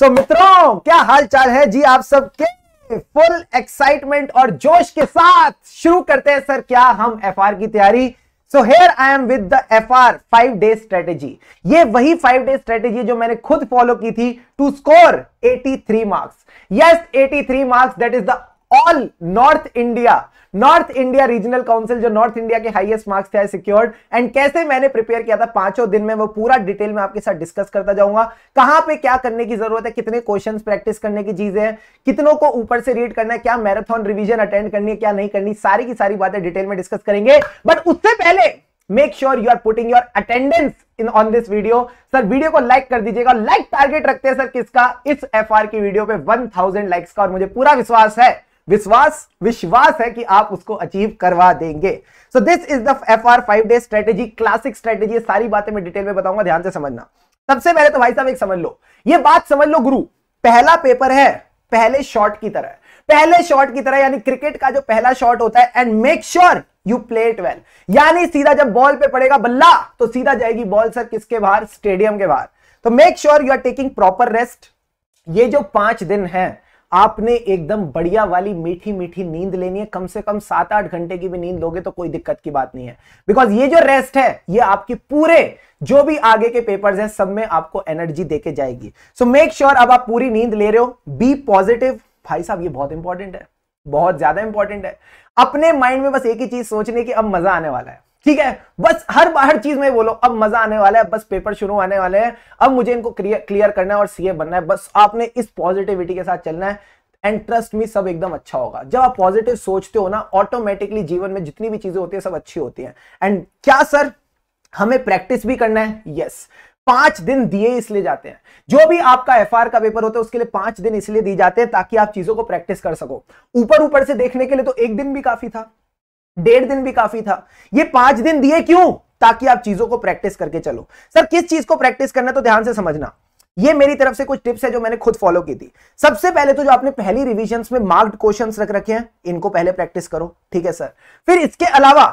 सो so, मित्रों क्या हाल चाल है जी आप सबके फुल एक्साइटमेंट और जोश के साथ शुरू करते हैं सर क्या हम एफआर की तैयारी so here I am with the F R five day strategy ये वही फाइव डे स्ट्रेटेजी जो मैंने खुद फॉलो की थी to score 83 marks yes 83 marks that is the all North India North India regional council जो नॉर्थ इंडिया के highest marks थे सिक्योर्ड एंड कैसे मैंने प्रिपेयर किया था पांचों दिन में वो पूरा डिटेल में आपके साथ डिस्कस करता जाऊंगा कहां पे क्या करने की जरूरत है कितने क्वेश्चन प्रैक्टिस करने की चीजें हैं कितनों को ऊपर से रीड करना है क्या मैराथन रिविजन अटेंड करनी है क्या नहीं करनी सारी की सारी बातें डिटेल में डिस्कस करेंगे बट उससे पहले make sure you are putting your attendance in on this video sir video को लाइक कर दीजिएगा लाइक टारगेट रखते हैं सर किसका इस एफआर की वीडियो पे 1000 लाइक्स का और मुझे पूरा विश्वास है विश्वास विश्वास है कि आप उसको अचीव करवा देंगे so this is the F R five day strategy classic strategy सारी बातें मैं डिटेल में बताऊंगा ध्यान से समझना सबसे पहले तो भाई साहब एक समझ लो ये बात समझ लो गुरु पहला पेपर है पहले शॉट की तरह पहले शॉट की तरह यानी क्रिकेट का जो पहला शॉट होता है and make sure you play it well यानी सीधा जब बॉल पे पड़ेगा बल्ला तो सीधा जाएगी बॉल सर किसके बाहर स्टेडियम के बाहर तो make sure you are taking proper rest ये जो पांच दिन है आपने एकदम बढ़िया वाली मीठी मीठी नींद लेनी है कम से कम सात आठ घंटे की भी नींद लोगे तो कोई दिक्कत की बात नहीं है बिकॉज ये जो रेस्ट है ये आपकी पूरे जो भी आगे के पेपर्स हैं सब में आपको एनर्जी देके जाएगी सो मेक श्योर अब आप पूरी नींद ले रहे हो बी पॉजिटिव भाई साहब ये बहुत इंपॉर्टेंट है बहुत ज्यादा इंपॉर्टेंट है अपने माइंड में बस एक ही चीज सोचने की अब मजा आने वाला है ठीक है बस हर बार हर चीज में बोलो अब मजा आने वाला है बस पेपर शुरू आने वाले हैं अब मुझे इनको क्लियर करना है और सीए बनना है बस आपने इस पॉजिटिविटी के साथ चलना है एंड ट्रस्ट मी सब एकदम अच्छा होगा जब आप पॉजिटिव सोचते हो ना ऑटोमेटिकली जीवन में जितनी भी चीजें होती है सब अच्छी होती है एंड क्या सर हमें प्रैक्टिस भी करना है यस yes. पांच दिन दिए इसलिए जाते हैं जो भी आपका एफ का पेपर होता है उसके लिए पांच दिन इसलिए दिए जाते हैं ताकि आप चीजों को प्रैक्टिस कर सको ऊपर ऊपर से देखने के लिए तो एक दिन भी काफी था डेढ़ दिन भी काफी था ये पांच दिन दिए क्यों ताकि आप चीजों को प्रैक्टिस करके चलो सर किस चीज को प्रैक्टिस करना तो ध्यान से समझना ये मेरी तरफ से कुछ टिप्स है जो मैंने खुद फॉलो की थी सबसे पहले तो जो आपने पहली रिविजन में मार्क्ड क्वेश्चन रख रखे हैं इनको पहले प्रैक्टिस करो ठीक है सर फिर इसके अलावा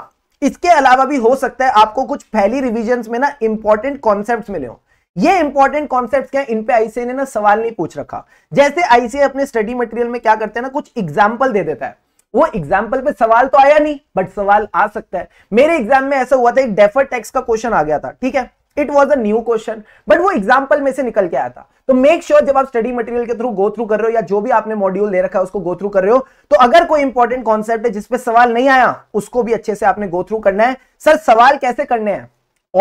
इसके अलावा भी हो सकता है आपको कुछ पहली रिविजन में ना इंपॉर्टेंट कॉन्सेप्ट मिले हो ये इंपॉर्टेंट कॉन्सेप्ट क्या इन पे आईसीए ने ना सवाल नहीं पूछ रखा जैसे आईसीए अपने स्टडी मटेरियल में क्या करते हैं ना कुछ एग्जाम्पल दे देता है वो एग्जाम्पल पे सवाल तो आया नहीं बट सवाल आ सकता है मेरे एग्जाम में ऐसा हुआ था एक डेफर टैक्स का क्वेश्चन आ गया था ठीक है it was a new question but वो एग्जाम्पल में से निकल के आया था तो मेक श्योर sure जब आप स्टडी मटेरियल के थ्रू गो थ्रू कर रहे हो या जो भी आपने मॉड्यूल दे रखा है उसको गो थ्रू कर रहे हो तो अगर कोई इंपॉर्टेंट कॉन्सेप्ट है जिसपे सवाल नहीं आया उसको भी अच्छे से आपने गो थ्रू करना है सर सवाल कैसे करने हैं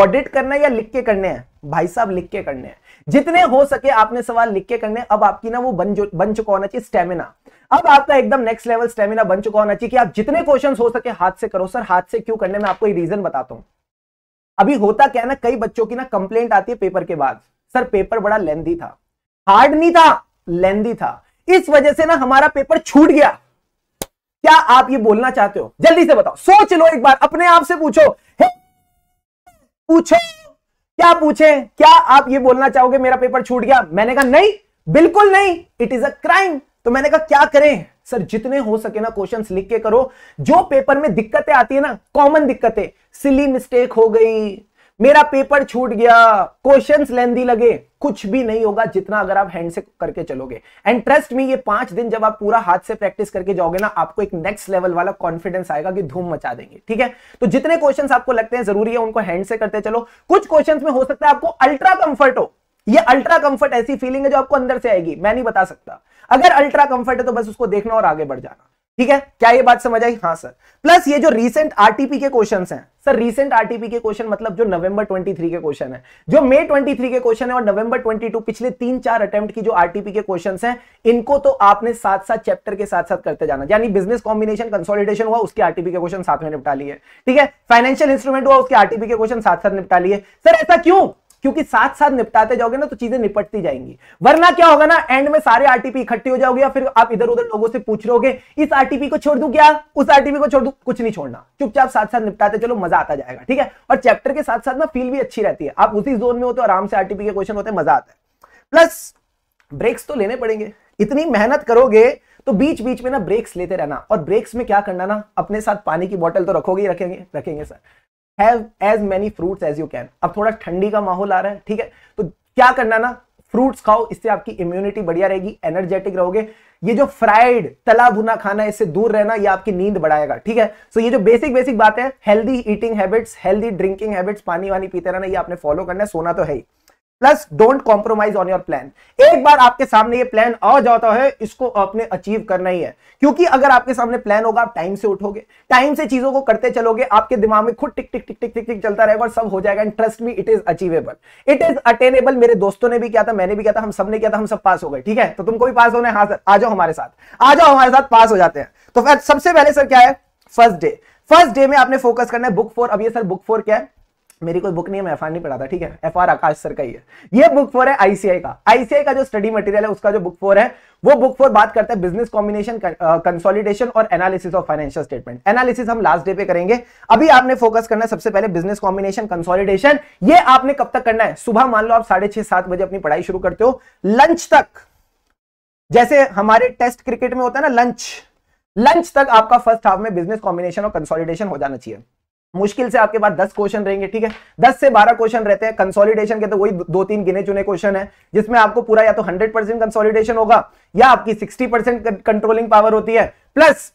ऑडिट करना है या लिख के करने हैं भाई साहब लिख के करने हैं जितने हो सके आपने सवाल लिख के करने अब आपकी ना वो बन जो बन चुका होना चाहिए स्टेमिना अब आपका एकदम नेक्स्ट लेवल स्टेमिना बन चुका होना चाहिए कि आप जितने क्वेश्चन हो सके हाथ से करो सर हाथ से क्यों करने में आपको रीजन बताता हूं अभी होता क्या ना कई बच्चों की ना कंप्लेंट आती है पेपर के बाद सर पेपर बड़ा लेंदी था हार्ड नहीं था लेंदी था इस वजह से ना हमारा पेपर छूट गया क्या आप ये बोलना चाहते हो जल्दी से बताओ सोच लो एक बार अपने आप से पूछो हे पूछो क्या पूछे क्या आप ये बोलना चाहोगे मेरा पेपर छूट गया मैंने कहा नहीं बिल्कुल नहीं इट इज अ क्राइम तो मैंने कहा क्या करें सर जितने हो सके ना क्वेश्चन लिख के करो जो पेपर में दिक्कतें आती है ना कॉमन दिक्कतें सिली मिस्टेक हो गई मेरा पेपर छूट गया क्वेश्चंस लेंदी लगे कुछ भी नहीं होगा जितना अगर आप हैंड से करके चलोगे एंड ट्रस्ट में ये पांच दिन जब आप पूरा हाथ से प्रैक्टिस करके जाओगे ना आपको एक नेक्स्ट लेवल वाला कॉन्फिडेंस आएगा कि धूम मचा देंगे ठीक है तो जितने क्वेश्चंस आपको लगते हैं जरूरी है उनको हैंड से करते चलो कुछ क्वेश्चन में हो सकता है आपको अल्ट्रा कंफर्ट हो ये अल्ट्रा कंफर्ट ऐसी फीलिंग है जो आपको अंदर से आएगी मैं नहीं बता सकता अगर अल्ट्रा कंफर्ट है तो बस उसको देखना और आगे बढ़ जाना ठीक है क्या ये बात समझ आई हाँ सर प्लस ये जो रीसेंट आरटीपी के क्वेश्चन हैं सर रीसेंट आरटीपी के क्वेश्चन मतलब जो नवंबर 23 के क्वेश्चन है जो मे 23 के क्वेश्चन है और नवंबर 22 पिछले तीन चार अटेम्प्ट की जो आरटीपी के क्वेश्चन हैं इनको तो आपने साथ साथ चैप्टर के साथ साथ करते जाना यानी बिजनेस कॉम्बिनेशन कंसोलिडेशन हुआ उसके आरटीपी के क्वेश्चन साथ में निपटा लिए ठीक है फाइनेंशियल इंस्ट्रूमेंट हुआ उसके आरटीपी के क्वेश्चन साथ साथ निपटा लिए सर ऐसा क्यों क्योंकि साथ साथ निपटाते जाओगे ना तो चीजें निपटती जाएंगी वरना क्या होगा ना एंड में सारे आरटीपी इकट्ठी हो जाओगे या फिर आप इधर उधर लोगों से पूछ रहे इस आरटीपी को छोड़ दू क्या उस आरटीपी को छोड़ दू कुछ नहीं छोड़ना चुपचाप साथ साथ निपटाते चलो मजा आता जाएगा ठीक है और चैप्टर के साथ साथ ना फील भी अच्छी रहती है आप उसी जोन में हो तो आराम से आरटीपी के क्वेश्चन होते मजा आता है प्लस ब्रेक्स तो लेने पड़ेंगे इतनी मेहनत करोगे तो बीच बीच में ना ब्रेक्स लेते रहना और ब्रेक्स में क्या करना ना अपने साथ पानी की बोतल तो रखोगे ही रखेंगे रखेंगे sir have as many fruits as you can अब थोड़ा ठंडी का माहौल आ रहा है ठीक है तो क्या करना ना फ्रूट्स खाओ इससे आपकी इम्यूनिटी बढ़िया रहेगी एनर्जेटिक रहोगे ये जो फ्राइड तला भुना खाना इससे दूर रहना ये आपकी नींद बढ़ाएगा ठीक है सो so ये जो बेसिक बेसिक बातें healthy eating habits healthy drinking habits पानी वानी पीते रहना ये आपने फॉलो करना है सोना तो है ही plus don't compromise on your plan एक बार आपके सामने ये प्लान आ जाता है इसको आपने अचीव करना ही है क्योंकि अगर आपके सामने प्लान होगा आप टाइम से उठोगे टाइम से चीजों को करते चलोगे आपके दिमाग में खुद टिक टिक टिक टिक टिक टिक चलता रहेगा और सब हो जाएगा and trust me it is achievable it is attainable मेरे दोस्तों ने भी किया था मैंने भी किया था हम सब ने किया था हम सब पास हो गए ठीक है तो तुमको भी पास होने हाँ सर आ जाओ हमारे साथ आ जाओ हमारे साथ पास हो जाते हैं तो सबसे पहले सर क्या है फर्स्ट डे फर्स्ट डे में आपने फोकस करना है बुक फोर अब ये सर बुक फोर क्या है मेरी कोई बुक नहीं है मैं एफ नहीं पढ़ा था ठीक है एफ आकाश सर का ही है ये बुक फोर है आईसीआई का आईसीआई का जो स्टडी मटेरियल है उसका जो बुक फोर है वो बुक फोर बात करता है बिजनेस कॉम्बिनेशन कंसोलिडेशन और analysis of financial statement analysis हम लास्ट डे पे करेंगे अभी आपने फोकस करना है सबसे पहले बिजनेस कॉम्बिनेशन कंसोलिडेशन ये आपने कब तक करना है सुबह मान लो आप साढ़े छह सात बजे अपनी पढ़ाई शुरू करते हो लंच तक जैसे हमारे टेस्ट क्रिकेट में होता है ना लंच लंच तक आपका फर्स्ट हाफ में बिजनेस कॉम्बिनेशन और कंसोलिडेशन हो जाना चाहिए मुश्किल से आपके पास दस क्वेश्चन रहेंगे ठीक है दस से बारह क्वेश्चन रहते हैं कंसोलिडेशन के तो वही दो तीन गिने चुने क्वेश्चन है जिसमें आपको पूरा या तो हंड्रेड परसेंट कंसोलिडेशन होगा या आपकी सिक्सटी परसेंट कंट्रोलिंग पावर होती है प्लस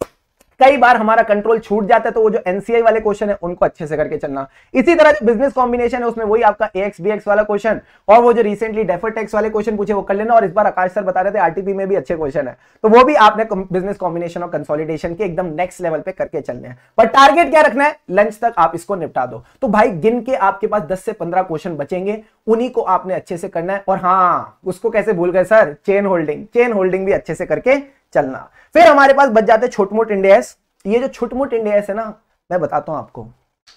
कई बार हमारा कंट्रोल छूट जाता है तो वो जो एनसीआई वाले क्वेश्चन है उनको अच्छे से करके चलना इसी तरह जो बिजनेस कॉम्बिनेशन है उसमें वही आपका एक्स बी एक्स वाला क्वेश्चन और वो जो रिसेंटली डेफर टैक्स वाले क्वेश्चन पूछे वो कर लेना और इस बार आकाश सर बता रहे थे आरटीपी में भी अच्छे क्वेश्चन है तो वो भी आपने बिजनेस कॉम्बिनेशन और कंसोलिडेशन के एकदम नेक्स्ट लेवल पे करके चलने हैं पर टारगेट क्या रखना है लंच तक आप इसको निपटा दो तो भाई गिन के आपके पास दस से पंद्रह क्वेश्चन बचेंगे उन्हीं को आपने अच्छे से करना है और हाँ उसको कैसे भूल गए sir chain holding chain holding भी अच्छे से करके चलना फिर हमारे पास बच जाते छोटमोट इंडियास ये जो छोटमोट इंडियास है ना मैं बताता हूं आपको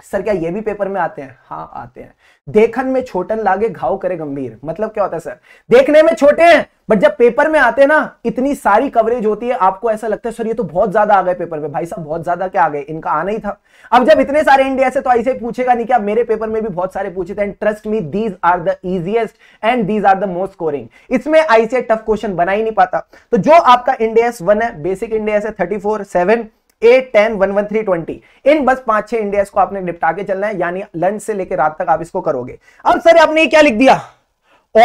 सर क्या ये भी पेपर में आते हैं हाँ आते हैं देखन में छोटन लागे घाव करे गंभीर मतलब क्या होता है सर देखने में छोटे हैं बट जब पेपर में आते हैं ना इतनी सारी कवरेज होती है आपको ऐसा लगता है सर ये तो बहुत ज्यादा आ गए पेपर में भाई साहब बहुत ज्यादा क्या आ गए इनका आना ही था अब जब इतने सारे इंडिया से तो ऐसे पूछेगा नहीं क्या मेरे पेपर में भी बहुत सारे पूछे थे and trust me these are the easiest and these are the most scoring इसमें आईसीआई टफ क्वेश्चन बना ही नहीं पाता तो जो आपका इंडिया वन है बेसिक इंडिया है थर्टी फोर सेवन इन बस पांच छह इंडिया को आपने निपटा के चलना है यानी लंच से लेकर रात तक आप इसको करोगे अब सर आपने क्या लिख दिया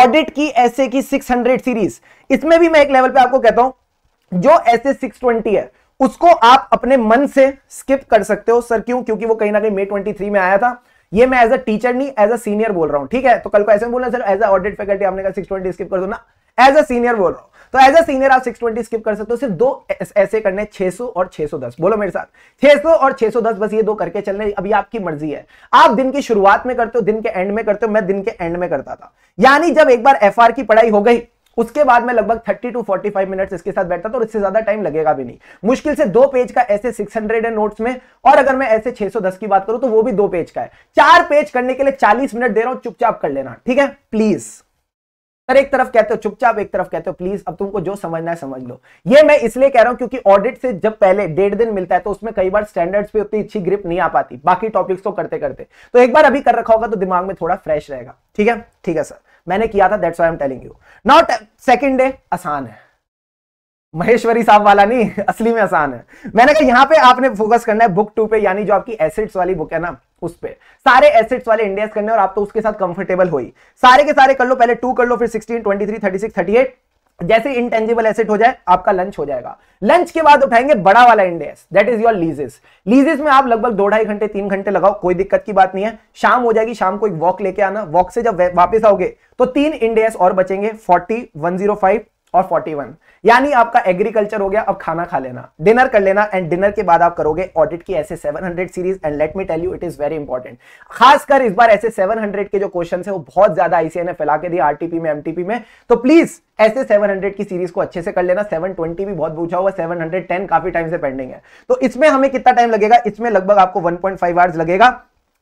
ऑडिट की ऐसे की 600 सीरीज इसमें भी मैं एक लेवल पे आपको कहता हूं जो ऐसे 620 है उसको आप अपने मन से स्किप कर सकते हो सर क्यों क्योंकि वो कहीं ना कहीं मे 23 में आया था ये मैं एज अ टीचर नहीं एज अ सीनियर बोल रहा हूं ठीक है तो कल को ऐसे बोलना सर एज ऑडिट फैकल्टी आपने कहा 620 स्किप कर दो ना एज अ सीनियर बोल रहा हूं तो एज ए सीनियर आप 620 स्किप कर सकते हो सिर्फ दो ऐसे करने 600 और 610 बोलो मेरे साथ 600 और 610 बस ये दो करके चलने अभी आपकी मर्जी है आप दिन की शुरुआत में करते हो दिन के एंड में करते हो मैं दिन के एंड में करता था यानी जब एक बार एफ की पढ़ाई हो गई उसके बाद में लगभग 30 टू 45 मिनट्स इसके साथ बैठता था और इससे ज्यादा टाइम लगेगा भी नहीं मुश्किल से दो पेज का ऐसे 600 है नोट्स में और अगर मैं ऐसे 610 की बात करूं तो वो भी दो पेज का है चार पेज करने के लिए 40 मिनट दे रहा हूं चुपचाप कर लेना ठीक है प्लीज पर एक तरफ कहते हो चुपचाप एक तरफ कहते हो प्लीज अब तुमको जो समझना है समझ लो ये मैं इसलिए कह रहा हूं क्योंकि ऑडिट से जब पहले डेढ़ दिन मिलता है तो उसमें कई बार स्टैंडर्ड्स पे उतनी अच्छी ग्रिप नहीं आ पाती बाकी टॉपिक्स को तो करते करते तो एक बार अभी कर रखा होगा तो दिमाग में थोड़ा फ्रेश रहेगा ठीक है ठीक है सर मैंने किया था that's I am telling you not second day आसान है महेश्वरी साहब वाला नहीं असली में आसान है मैंने कहा यहां पे आपने फोकस करना है बुक टू पे यानी जो आपकी एसिड्स वाली बुक है ना उस पे सारे एसेट्स वाले इंडेक्स करने और आप तो उसके साथ कंफर्टेबल हो ही सारे के सारे कर लो पहले टू कर लो फिर sixteen twenty three thirty six thirty eight जैसे इंटेंजिबल एसेट हो जाए आपका लंच हो जाएगा लंच के बाद उठाएंगे बड़ा वाला index that is your leases leases में आप लगभग दो ढाई घंटे तीन घंटे लगाओ कोई दिक्कत की बात नहीं है शाम हो जाएगी शाम को एक वॉक लेके आना वॉक से जब वापस आओगे तो तीन इंडेक्स और बचेंगे फोर्टी वन जीरो फाइव और 41 यानी आपका एग्रीकल्चर हो गया अब खाना खा लेना डिनर कर लेना एंड डिनर के बाद आप करोगे ऑडिट की ऐसे 700 series and let me tell you it is very important खासकर इस बार ऐसे 700 के जो क्वेश्चन है वो बहुत ज्यादा आईसीए ने फैला के दिए आरटीपी में एमटीपी में तो प्लीज ऐसे 700 की सीरीज को अच्छे से कर लेना 720 भी बहुत पूछा हुआ 710 काफी टाइम से पेंडिंग है तो इसमें हमें कितना टाइम लगेगा इसमें लगभग आपको 1.5 आवर्स लगेगा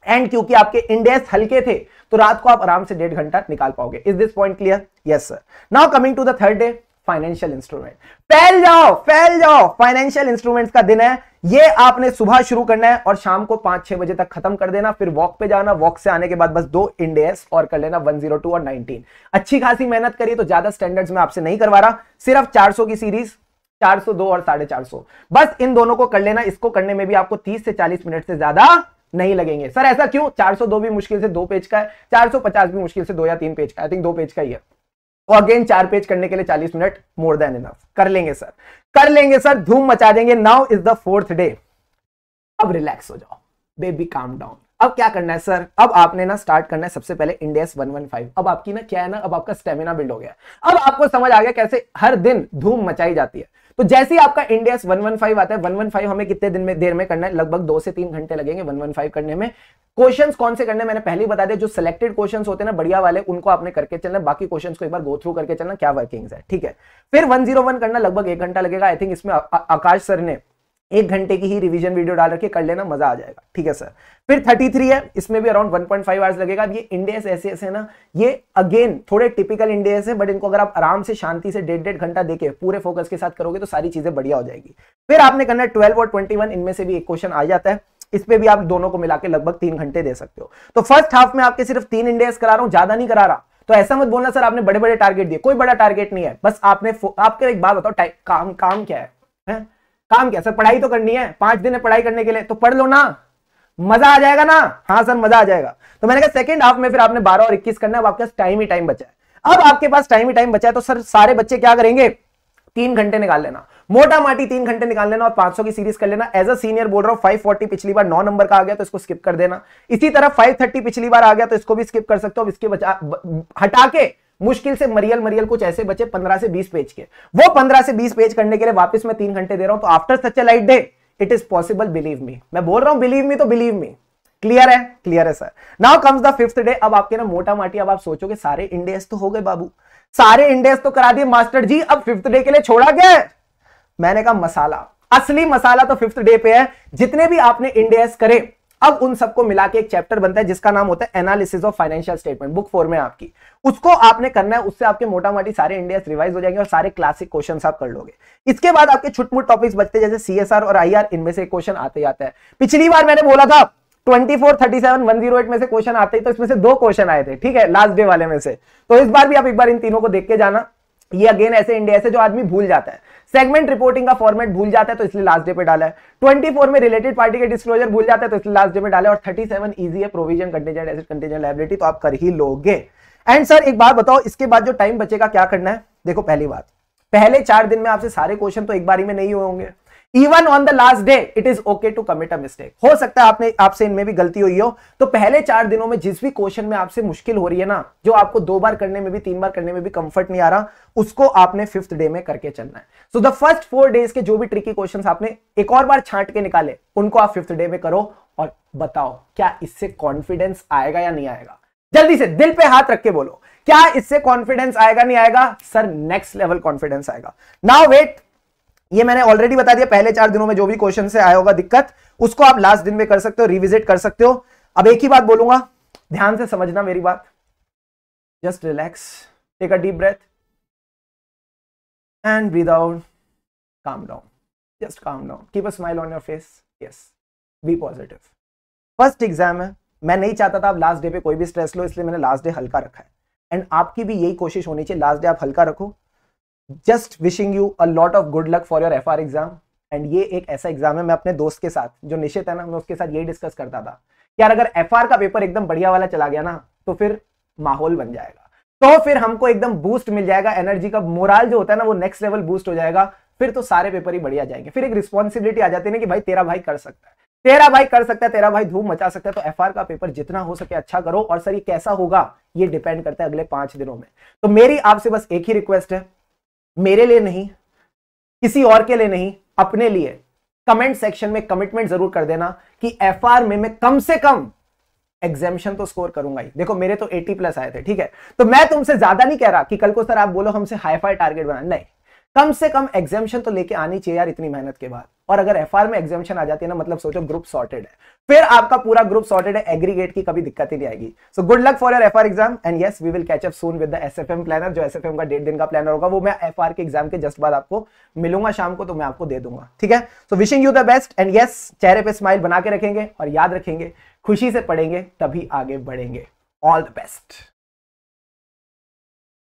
एंड क्योंकि आपके इंडेस हल्के थे तो रात को आप आराम से डेढ़ घंटा निकाल पाओगे is this point clear yes sir now coming to the third day financial instrument फैल जाओ फैल जाओ फाइनेंशियल इंस्ट्रूमेंट का दिन है ये आपने सुबह शुरू करना है और शाम को पांच छह बजे तक खत्म कर देना फिर वॉक पे जाना वॉक से आने के बाद बस दो इंडेस और कर लेना 102 और 19 अच्छी खासी मेहनत करिए तो ज्यादा स्टैंडर्ड्स में आपसे नहीं करवा रहा सिर्फ 400 की सीरीज 402 और साढ़े चार बस इन दोनों को कर लेना इसको करने में भी आपको तीस से चालीस मिनट से ज्यादा नहीं लगेंगे सर ऐसा क्यों 402 भी मुश्किल से दो पेज का है 450 भी मुश्किल से दो या तीन पेज का आई थिंक दो पेज का ही है तो अगेन चार पेज करने के लिए 40 मिनट मोर देन इनफ कर लेंगे सर कर लेंगे सर धूम मचा देंगे now is the fourth day अब रिलैक्स हो जाओ बेबी काम डाउन अब क्या करना है सर अब आपने ना स्टार्ट करना है सबसे पहले इंडियस 115 अब आपकी ना क्या है ना अब आपका स्टेमिना बिल्ड हो गया अब आपको समझ आ गया कैसे हर दिन धूम मचाई जाती है तो जैसे ही आपका इंडियस 115 आता है 115 हमें कितने दिन में देर में करना है लगभग दो से तीन घंटे लगेंगे 115 करने में क्वेश्चंस कौन से करने मैंने पहले ही बता दिया जो सिलेक्टेड क्वेश्चंस होते हैं ना बढ़िया वाले उनको आपने करके चलना बाकी क्वेश्चंस को एक बार गो थ्रू करके चलना क्या वर्किंग्स है ठीक है फिर 101 करना लगभग एक घंटा लगेगा आई थिंक इसमें आकाश सर ने एक घंटे की ही रिवीजन वीडियो डाल रखे कर लेना मजा आ जाएगा ठीक है सर फिर 33 है इसमें भी अराउंड 1.5 पॉइंट आवर्स लगेगा अब ये इंडियस ऐसे ऐसे है ना ये अगेन थोड़े टिपिकल इंडियस है बट इनको अगर आप आराम से शांति से डेढ़ डेढ़ घंटा देके पूरे फोकस के साथ करोगे तो सारी चीजें बढ़िया हो जाएगी फिर आपने करना है ट्वेल्व और ट्वेंटी इनमें से भी एक क्वेश्चन आ जाता है इस पे भी आप दोनों को मिला के लगभग तीन घंटे दे सकते हो तो फर्स्ट हाफ में आपके सिर्फ तीन इंडियस करा रहा हूं ज्यादा नहीं करा रहा तो ऐसा मत बोलना सर आपने बड़े बड़े टारगेट दिए कोई बड़ा टारगेट नहीं है बस आपने आपके एक बात बताओ काम काम क्या है, है? काम क्या सर पढ़ाई तो करनी है पांच दिन है पढ़ाई करने के लिए तो पढ़ लो ना मजा आ जाएगा ना हाँ सर मजा आ जाएगा तो मैंने कहा सेकंड हाफ में फिर आपने 12 और 21 करना है अब आपके पास टाइम ही टाइम बचा है अब आपके पास टाइम ही टाइम बचा है तो सर सारे बच्चे क्या करेंगे तीन घंटे निकाल लेना मोटा माटी तीन घंटे निकाल लेना और 500 की सीरीज कर लेना एज अ सीनियर बोल रहा हूं फोर्टी पिछली बार नौ नंबर का आ गया तो इसको स्किप कर देना इसी तरह 530 पिछली बार आ गया तो इसको भी स्किप कर सकते हो इसके बचा हटा के मुश्किल से मरियल मरियल कुछ ऐसे बचे पंद्रह से बीस पेज के वो पंद्रह से बीस पेज करने के लिए वापस मैं तीन घंटे दे रहा हूं तो after such a light day it is possible believe me मैं बोल रहा हूं बिलीव मी तो बिलीव मी क्लियर है क्लियर है sir now comes the fifth day अब आपके ना मोटा माटी अब आप सोचोगे सारे इंडियस तो हो गए बाबू सारे इंडियस तो करा दिए मास्टर जी अब फिफ्थ डे के लिए छोड़ा गया है मैंने कहा मसाला असली मसाला तो फिफ्थ डे पे है जितने भी आपने इंडियस करे अब उन सबको मिला के एक चैप्टर बनता है जिसका नाम होता है analysis of financial statement book four में आपकी उसको आपने करना है उससे आपके मोटा मोटी सारे इंडिया रिवाइज हो जाएंगे और सारे क्लासिक क्वेश्चन आप कर लोगे इसके बाद आपके छुटमुट टॉपिक्स बचते जैसे सीएसआर और आई इनमें से क्वेश्चन आते जाता है पिछली बार मैंने बोला था 24, में से क्वेश्चन आते ही तो इसमें से दो क्वेश्चन आए थे ठीक है लास्ट डे वाले में से तो इस बार भी आप एक बार इन तीनों को देख के जाना ये अगेन ऐसे इंडिया से जो आदमी भूल जाता है सेगमेंट रिपोर्टिंग का फॉर्मेट भूल जाता है तो इसलिए लास्ट डे पे डाला है ट्वेंटी फोर में रिलेटेड पार्टी के डिस्क्लोजर भूल जाता है तो इसलिए लास्ट डे पे डाले और थर्टी सेवन ईजी है provision contingent asset contingent liability तो आप कर ही लोगे एंड सर एक बात बताओ इसके बाद जो टाइम बचेगा क्या करना है देखो पहली बात पहले चार दिन में आपसे सारे क्वेश्चन तो एक बारी में नहीं हुए होंगे even on the last day it is okay to commit a mistake हो सकता है आपने आपसे इनमें भी गलती हुई हो तो पहले चार दिनों में जिस भी क्वेश्चन में आपसे मुश्किल हो रही है ना जो आपको दो बार करने में भी तीन बार करने में भी कंफर्ट नहीं आ रहा उसको आपने फिफ्थ डे में करके चलना है so the first four days के जो भी ट्रिकी क्वेश्चन आपने एक और बार छांट के निकाले उनको आप फिफ्थ डे में करो और बताओ क्या इससे कॉन्फिडेंस आएगा या नहीं आएगा जल्दी से दिल पे हाथ रख के बोलो क्या इससे कॉन्फिडेंस आएगा नहीं आएगा सर नेक्स्ट लेवल कॉन्फिडेंस आएगा नाउ वेट ये मैंने ऑलरेडी बता दिया पहले चार दिनों में जो भी क्वेश्चन से आया होगा दिक्कत उसको आप लास्ट दिन में कर सकते हो रिविजिट कर सकते हो अब एक ही बात बोलूंगा ध्यान से समझना मेरी बात just relax take a deep breath and breathe out calm down just calm down keep a smile on your face yes be positive first exam है मैं नहीं चाहता था आप लास्ट डे पे कोई भी स्ट्रेस लो इसलिए मैंने लास्ट डे हल्का रखा है एंड आपकी भी यही कोशिश होनी चाहिए लास्ट डे आप हल्का रखो just wishing you a lot of good luck for your F R exam and ये एक ऐसा एग्जाम है मैं अपने दोस्त के साथ जो निश्चित है ना मैं उसके साथ यही डिस्कस करता था यार अगर एफ का पेपर एकदम बढ़िया वाला चला गया ना तो फिर माहौल बन जाएगा तो फिर हमको एकदम बूस्ट मिल जाएगा एनर्जी का मोराल जो होता है ना वो नेक्स्ट लेवल बूस्ट हो जाएगा फिर तो सारे पेपर ही बढ़िया जाएंगे फिर एक रिस्पॉन्सिबिलिटी आ जाती है ना कि भाई तेरा भाई कर सकता है तेरा भाई कर सकता है तेरा भाई धूम मचा सकता है तो एफ का पेपर जितना हो सके अच्छा करो और सर ये कैसा होगा ये डिपेंड करता है अगले पांच दिनों में तो मेरी आपसे बस एक ही रिक्वेस्ट है मेरे लिए नहीं किसी और के लिए नहीं अपने लिए कमेंट सेक्शन में कमिटमेंट जरूर कर देना कि एफ में मैं कम से कम एग्जामेशन तो स्कोर करूंगा ही देखो मेरे तो 80 प्लस आए थे ठीक है तो मैं तुमसे ज्यादा नहीं कह रहा कि कल को सर आप बोलो हमसे हाई फाई टारगेट बना नहीं कम से कम एग्जामेशन तो लेके आनी चाहिए यार इतनी मेहनत के बाद और अगर एफ में एग्जामेशन आ जाती है ना मतलब सोचो ग्रुप सॉर्टेड है फिर आपका पूरा ग्रुप सॉर्टेड है एग्रीगेट की कभी दिक्कत ही नहीं आएगी so good luck for your F exam and yes we will catch up soon with the SFM planner जो एसएफएम का डेढ़ दिन का प्लानर होगा वो मैं एफ के एग्जाम के जस्ट बाद आपको मिलूंगा शाम को तो मैं आपको दे दूंगा ठीक है so wishing you the best and yes चेहरे पे स्माइल बना के रखेंगे और याद रखेंगे खुशी से पढ़ेंगे तभी आगे बढ़ेंगे ऑल द बेस्ट